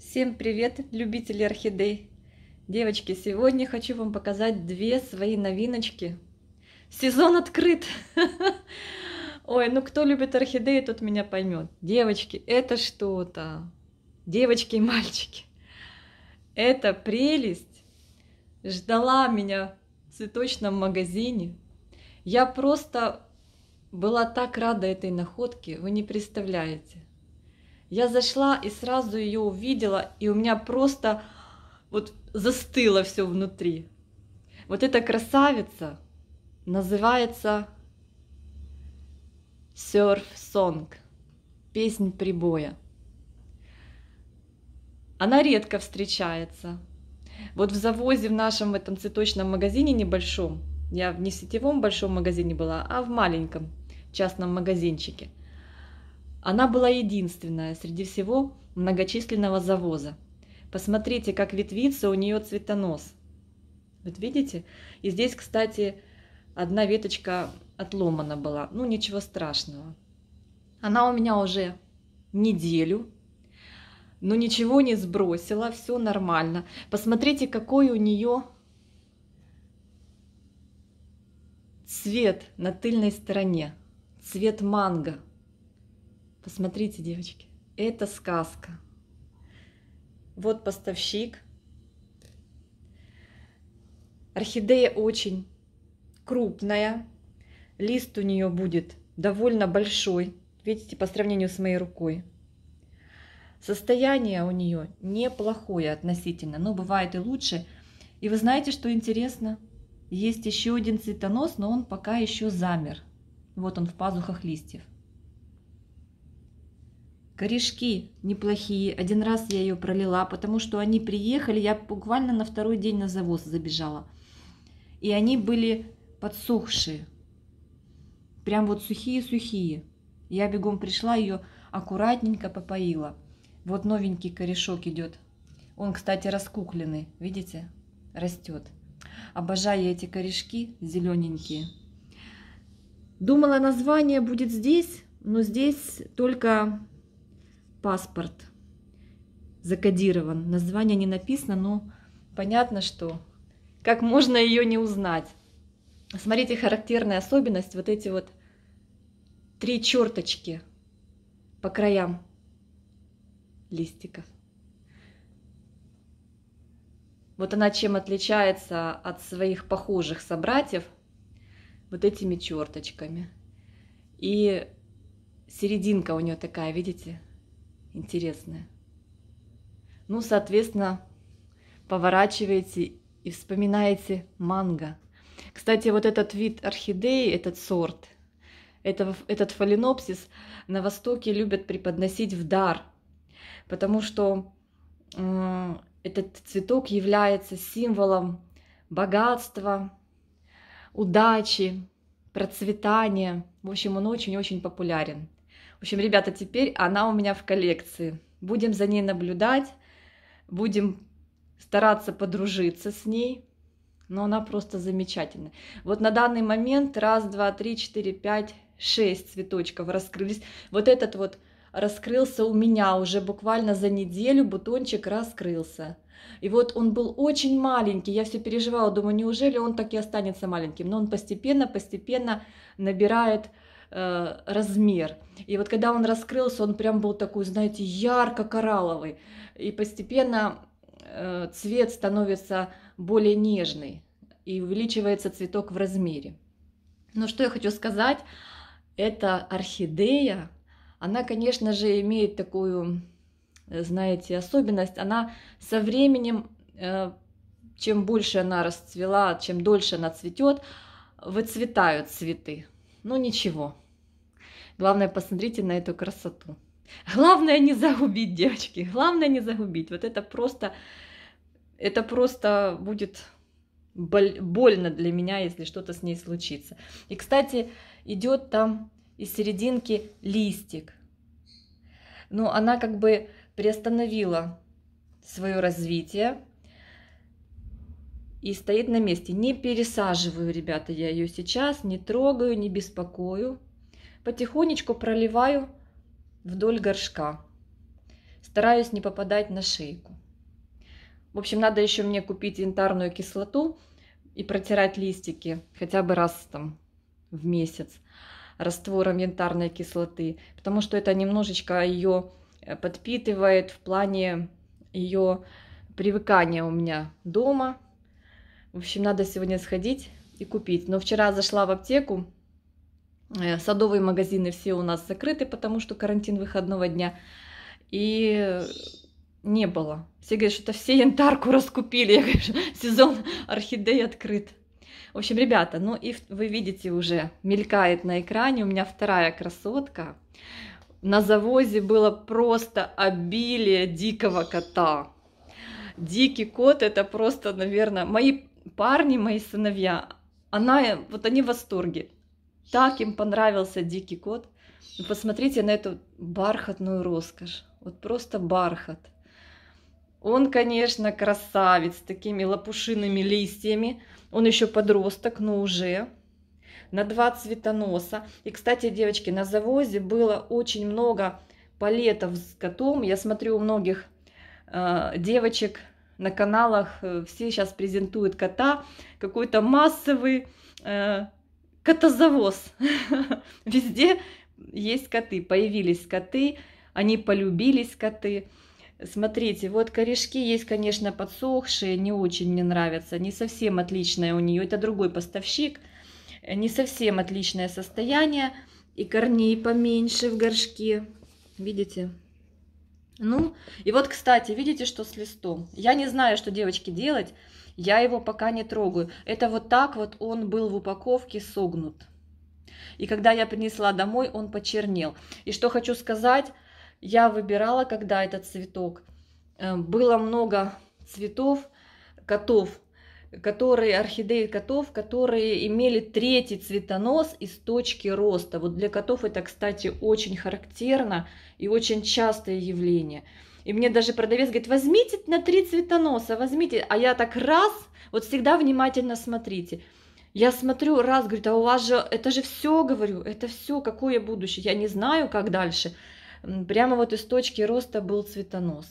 Всем привет, любители орхидей! Девочки, сегодня хочу вам показать две свои новиночки. Сезон открыт! Ой, ну кто любит орхидеи, тот меня поймет. Девочки, это что-то. Девочки и мальчики. Это прелесть. Ждала меня в цветочном магазине. Я просто была так рада этой находке, вы не представляете. Я зашла и сразу ее увидела, и у меня просто вот застыло все внутри. Вот эта красавица называется Surf Song, песнь прибоя. Она редко встречается. Вот в завозе в нашем этом цветочном магазине небольшом, я не в сетевом большом магазине была, а в маленьком частном магазинчике. Она была единственная среди всего многочисленного завоза. Посмотрите, как ветвится у нее цветонос. Вот видите? И здесь, кстати, одна веточка отломана была. Ну, ничего страшного. Она у меня уже неделю, но ничего не сбросила, все нормально. Посмотрите, какой у нее цвет на тыльной стороне, цвет манго. Посмотрите, девочки, это сказка. Вот поставщик. Орхидея очень крупная. Лист у нее будет довольно большой. Видите, по сравнению с моей рукой. Состояние у нее неплохое относительно, но бывает и лучше. И вы знаете, что интересно? Есть еще один цветонос, но он пока еще замер. Вот он в пазухах листьев. Корешки неплохие. Один раз я ее пролила, потому что они приехали. Я буквально на второй день на завоз забежала. И они были подсохшие. Прям вот сухие-сухие. Я бегом пришла, ее аккуратненько попоила. Вот новенький корешок идет. Он, кстати, раскукленный. Видите? Растет. Обожаю эти корешки зелененькие. Думала, название будет здесь, но здесь только паспорт закодирован. Название не написано, но понятно, что как можно ее не узнать. Смотрите, характерная особенность, вот эти вот три черточки по краям листиков. Вот она чем отличается от своих похожих собратьев, вот этими черточками. И серединка у нее такая, видите, интересное. Ну, соответственно, поворачиваете и вспоминаете манго. Кстати, вот этот вид орхидеи, этот сорт, этот фаленопсис на Востоке любят преподносить в дар, потому что э, этот цветок является символом богатства, удачи, процветания. В общем, он очень-очень популярен. В общем, ребята, теперь она у меня в коллекции. Будем за ней наблюдать, будем стараться подружиться с ней. Но она просто замечательная. Вот на данный момент раз, два, три, четыре, пять, шесть цветочков раскрылись. Вот этот вот раскрылся у меня уже буквально за неделю, бутончик раскрылся. И вот он был очень маленький, я все переживала, думаю, неужели он так и останется маленьким? Но он постепенно, постепенно набирает э, размер. И вот когда он раскрылся, он прям был такой, знаете, ярко-коралловый. И постепенно э, цвет становится более нежный и увеличивается цветок в размере. Но что я хочу сказать, эта орхидея, она, конечно же, имеет такую, знаете, особенность. Она со временем, э, чем больше она расцвела, чем дольше она цветет, выцветают цветы. Но ну, ничего. Главное, посмотрите на эту красоту. Главное не загубить, девочки. Главное не загубить. Вот это просто, это просто будет больно для меня, если что-то с ней случится. И, кстати, идет там из серединки листик. Но ну, она как бы приостановила свое развитие, и стоит на месте. Не пересаживаю, ребята, я ее сейчас, не трогаю, не беспокою. Потихонечку проливаю вдоль горшка. Стараюсь не попадать на шейку. В общем, надо еще мне купить янтарную кислоту и протирать листики хотя бы раз там в месяц раствором янтарной кислоты, потому что это немножечко ее э, подпитывает в плане ее привыкания у меня дома в общем, надо сегодня сходить и купить. Но вчера зашла в аптеку. Э, садовые магазины все у нас закрыты, потому что карантин выходного дня. И не было. Все говорят, что все янтарку раскупили. Я говорю, сезон орхидей открыт. В общем, ребята, ну и вы видите уже, мелькает на экране у меня вторая красотка. На завозе было просто обилие дикого кота. Дикий кот это просто, наверное, мои парни, мои сыновья, она, вот они в восторге. Так им понравился дикий кот. И посмотрите на эту бархатную роскошь. Вот просто бархат. Он, конечно, красавец с такими лопушиными листьями. Он еще подросток, но уже на два цветоноса. И, кстати, девочки, на завозе было очень много палетов с котом. Я смотрю у многих э, девочек на каналах э, все сейчас презентуют кота, какой-то массовый э, котозавоз. Везде есть коты, появились коты, они полюбились коты. Смотрите, вот корешки есть, конечно, подсохшие, не очень мне нравятся, не совсем отличное у нее, это другой поставщик, не совсем отличное состояние, и корней поменьше в горшке, видите, ну, и вот, кстати, видите, что с листом? Я не знаю, что девочки делать, я его пока не трогаю. Это вот так вот он был в упаковке согнут. И когда я принесла домой, он почернел. И что хочу сказать, я выбирала, когда этот цветок. Э, было много цветов, котов которые, орхидеи котов, которые имели третий цветонос из точки роста. Вот для котов это, кстати, очень характерно и очень частое явление. И мне даже продавец говорит, возьмите на три цветоноса, возьмите. А я так раз, вот всегда внимательно смотрите. Я смотрю раз, говорит, а у вас же, это же все, говорю, это все, какое будущее, я не знаю, как дальше. Прямо вот из точки роста был цветонос.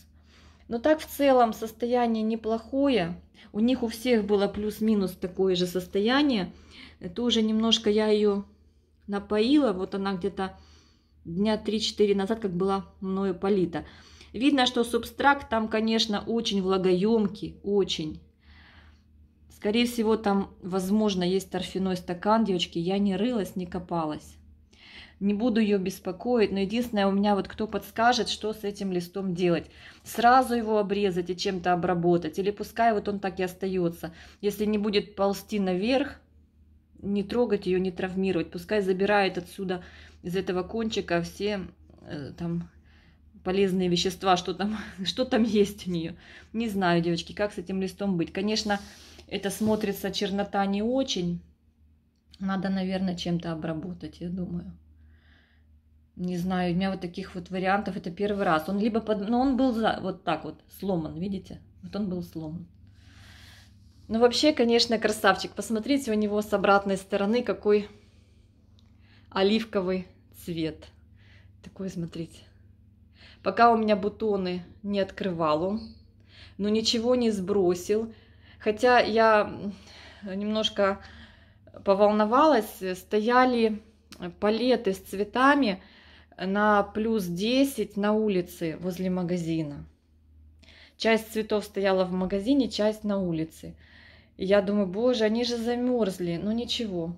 Но так в целом состояние неплохое, у них у всех было плюс-минус такое же состояние. Это уже немножко я ее напоила. Вот она где-то дня 3-4 назад, как была мною полита. Видно, что субстракт там, конечно, очень влагоемкий, очень. Скорее всего, там, возможно, есть торфяной стакан, девочки. Я не рылась, не копалась не буду ее беспокоить, но единственное, у меня вот кто подскажет, что с этим листом делать. Сразу его обрезать и чем-то обработать, или пускай вот он так и остается. Если не будет ползти наверх, не трогать ее, не травмировать, пускай забирает отсюда, из этого кончика все э, там полезные вещества, что там, что там есть у нее. Не знаю, девочки, как с этим листом быть. Конечно, это смотрится чернота не очень. Надо, наверное, чем-то обработать, я думаю не знаю, у меня вот таких вот вариантов это первый раз. Он либо под, но ну, он был за, вот так вот сломан, видите? Вот он был сломан. Ну вообще, конечно, красавчик. Посмотрите у него с обратной стороны какой оливковый цвет. Такой, смотрите. Пока у меня бутоны не открывал он, но ничего не сбросил. Хотя я немножко поволновалась, стояли палеты с цветами, на плюс 10 на улице возле магазина. Часть цветов стояла в магазине, часть на улице. я думаю, боже, они же замерзли. Но ну, ничего,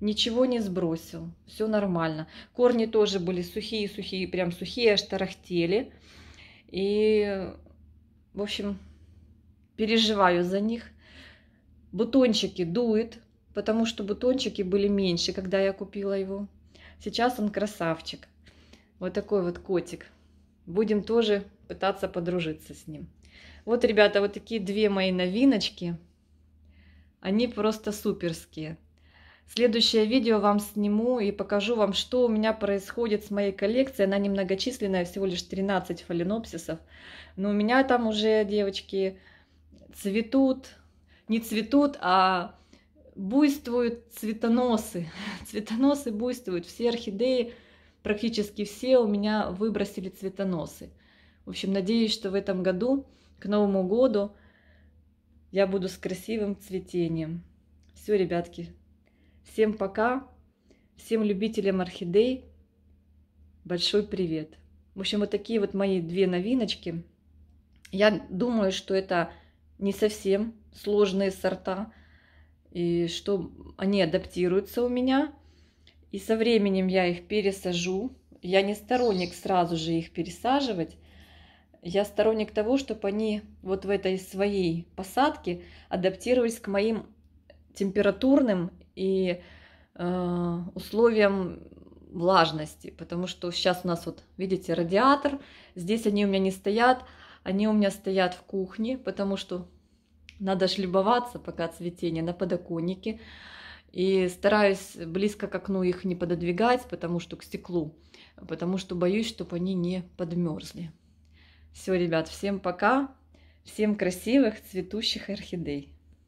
ничего не сбросил, все нормально. Корни тоже были сухие-сухие, прям сухие, аж тарахтели. И, в общем, переживаю за них. Бутончики дует, потому что бутончики были меньше, когда я купила его. Сейчас он красавчик. Вот такой вот котик. Будем тоже пытаться подружиться с ним. Вот, ребята, вот такие две мои новиночки. Они просто суперские. Следующее видео вам сниму и покажу вам, что у меня происходит с моей коллекцией. Она немногочисленная, всего лишь 13 фаленопсисов. Но у меня там уже, девочки, цветут, не цветут, а буйствуют цветоносы. Цветоносы буйствуют, все орхидеи практически все у меня выбросили цветоносы. В общем, надеюсь, что в этом году, к Новому году, я буду с красивым цветением. Все, ребятки, всем пока, всем любителям орхидей большой привет. В общем, вот такие вот мои две новиночки. Я думаю, что это не совсем сложные сорта, и что они адаптируются у меня – и со временем я их пересажу. Я не сторонник сразу же их пересаживать. Я сторонник того, чтобы они вот в этой своей посадке адаптировались к моим температурным и э, условиям влажности. Потому что сейчас у нас вот, видите, радиатор. Здесь они у меня не стоят. Они у меня стоят в кухне, потому что надо шлюбоваться, пока цветение, на подоконнике. И стараюсь близко к окну их не пододвигать, потому что к стеклу, потому что боюсь, чтобы они не подмерзли. Все, ребят, всем пока. Всем красивых цветущих орхидей.